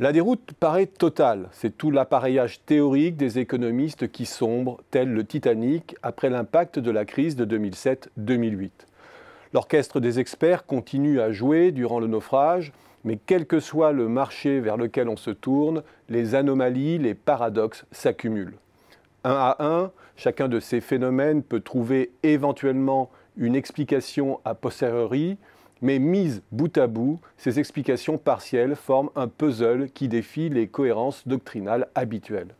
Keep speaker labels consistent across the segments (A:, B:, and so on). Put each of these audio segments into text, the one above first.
A: La déroute paraît totale. C'est tout l'appareillage théorique des économistes qui sombre, tel le Titanic, après l'impact de la crise de 2007-2008. L'orchestre des experts continue à jouer durant le naufrage, mais quel que soit le marché vers lequel on se tourne, les anomalies, les paradoxes s'accumulent. Un à un, chacun de ces phénomènes peut trouver éventuellement une explication a posteriori, mais mises bout à bout, ces explications partielles forment un puzzle qui défie les cohérences doctrinales habituelles.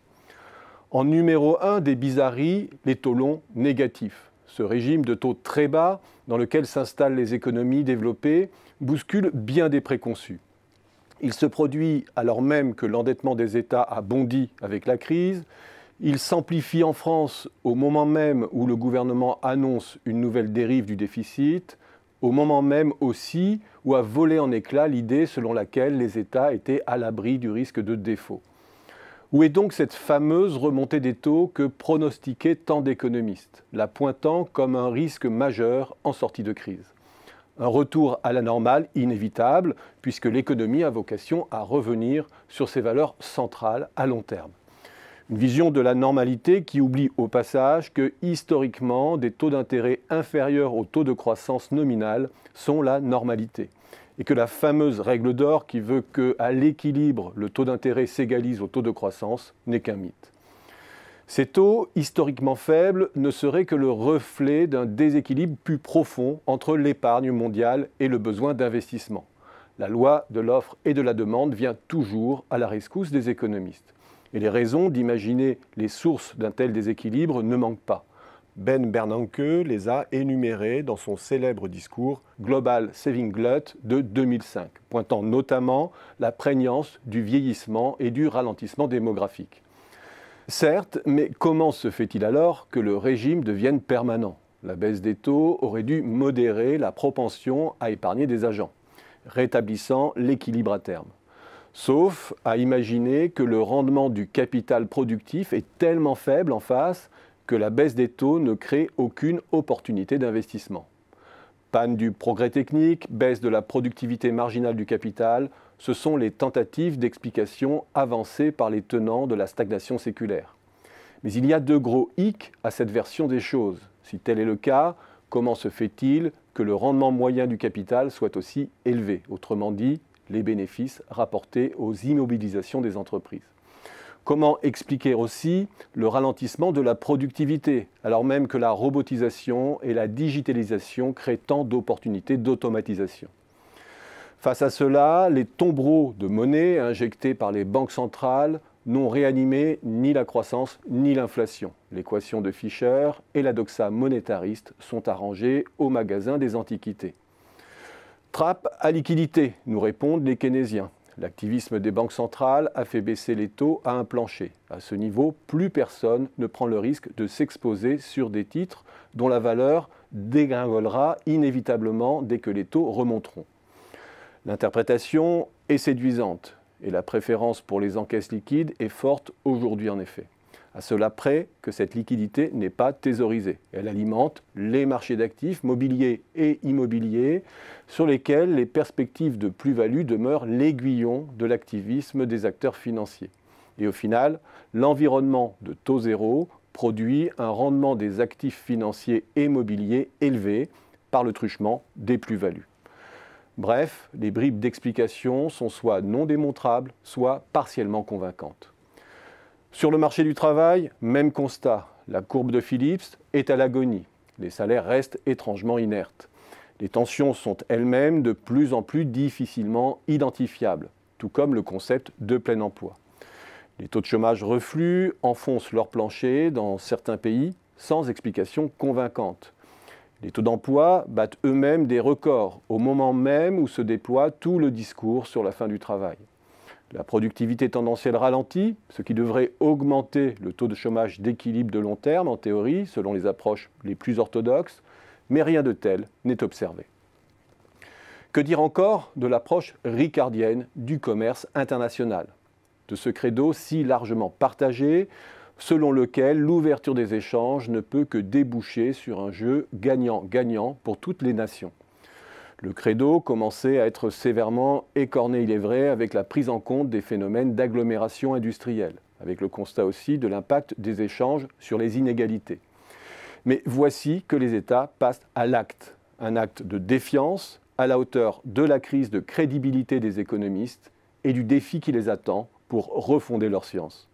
A: En numéro 1 des bizarreries, les taux longs négatifs. Ce régime de taux très bas, dans lequel s'installent les économies développées, bouscule bien des préconçus. Il se produit alors même que l'endettement des États a bondi avec la crise. Il s'amplifie en France au moment même où le gouvernement annonce une nouvelle dérive du déficit au moment même aussi où a volé en éclat l'idée selon laquelle les États étaient à l'abri du risque de défaut. Où est donc cette fameuse remontée des taux que pronostiquaient tant d'économistes, la pointant comme un risque majeur en sortie de crise un retour à la normale inévitable, puisque l'économie a vocation à revenir sur ses valeurs centrales à long terme. Une vision de la normalité qui oublie au passage que historiquement, des taux d'intérêt inférieurs au taux de croissance nominal sont la normalité. Et que la fameuse règle d'or qui veut que, à l'équilibre, le taux d'intérêt s'égalise au taux de croissance n'est qu'un mythe. Ces taux, historiquement faibles, ne seraient que le reflet d'un déséquilibre plus profond entre l'épargne mondiale et le besoin d'investissement. La loi de l'offre et de la demande vient toujours à la rescousse des économistes. Et les raisons d'imaginer les sources d'un tel déséquilibre ne manquent pas. Ben Bernanke les a énumérées dans son célèbre discours Global Saving Glut de 2005, pointant notamment la prégnance du vieillissement et du ralentissement démographique. Certes, mais comment se fait-il alors que le régime devienne permanent La baisse des taux aurait dû modérer la propension à épargner des agents, rétablissant l'équilibre à terme sauf à imaginer que le rendement du capital productif est tellement faible en face que la baisse des taux ne crée aucune opportunité d'investissement. Panne du progrès technique, baisse de la productivité marginale du capital, ce sont les tentatives d'explication avancées par les tenants de la stagnation séculaire. Mais il y a deux gros hic à cette version des choses. Si tel est le cas, comment se fait-il que le rendement moyen du capital soit aussi élevé Autrement dit, les bénéfices rapportés aux immobilisations des entreprises. Comment expliquer aussi le ralentissement de la productivité, alors même que la robotisation et la digitalisation créent tant d'opportunités d'automatisation Face à cela, les tombereaux de monnaie injectés par les banques centrales n'ont réanimé ni la croissance ni l'inflation. L'équation de Fischer et la doxa monétariste sont arrangées au magasin des antiquités. Trappe à liquidité, nous répondent les keynésiens. L'activisme des banques centrales a fait baisser les taux à un plancher. À ce niveau, plus personne ne prend le risque de s'exposer sur des titres dont la valeur dégringolera inévitablement dès que les taux remonteront. L'interprétation est séduisante et la préférence pour les encaisses liquides est forte aujourd'hui en effet à cela près que cette liquidité n'est pas thésaurisée. Elle alimente les marchés d'actifs mobiliers et immobiliers sur lesquels les perspectives de plus-value demeurent l'aiguillon de l'activisme des acteurs financiers. Et au final, l'environnement de taux zéro produit un rendement des actifs financiers et mobiliers élevé par le truchement des plus-values. Bref, les bribes d'explications sont soit non démontrables, soit partiellement convaincantes. Sur le marché du travail, même constat. La courbe de Phillips est à l'agonie. Les salaires restent étrangement inertes. Les tensions sont elles-mêmes de plus en plus difficilement identifiables, tout comme le concept de plein emploi. Les taux de chômage refluent, enfoncent leur plancher dans certains pays sans explication convaincante. Les taux d'emploi battent eux-mêmes des records au moment même où se déploie tout le discours sur la fin du travail. La productivité tendancielle ralentit, ce qui devrait augmenter le taux de chômage d'équilibre de long terme, en théorie, selon les approches les plus orthodoxes, mais rien de tel n'est observé. Que dire encore de l'approche ricardienne du commerce international De ce credo si largement partagé, selon lequel l'ouverture des échanges ne peut que déboucher sur un jeu gagnant-gagnant pour toutes les nations. Le credo commençait à être sévèrement écorné, il est vrai, avec la prise en compte des phénomènes d'agglomération industrielle, avec le constat aussi de l'impact des échanges sur les inégalités. Mais voici que les États passent à l'acte, un acte de défiance à la hauteur de la crise de crédibilité des économistes et du défi qui les attend pour refonder leur science.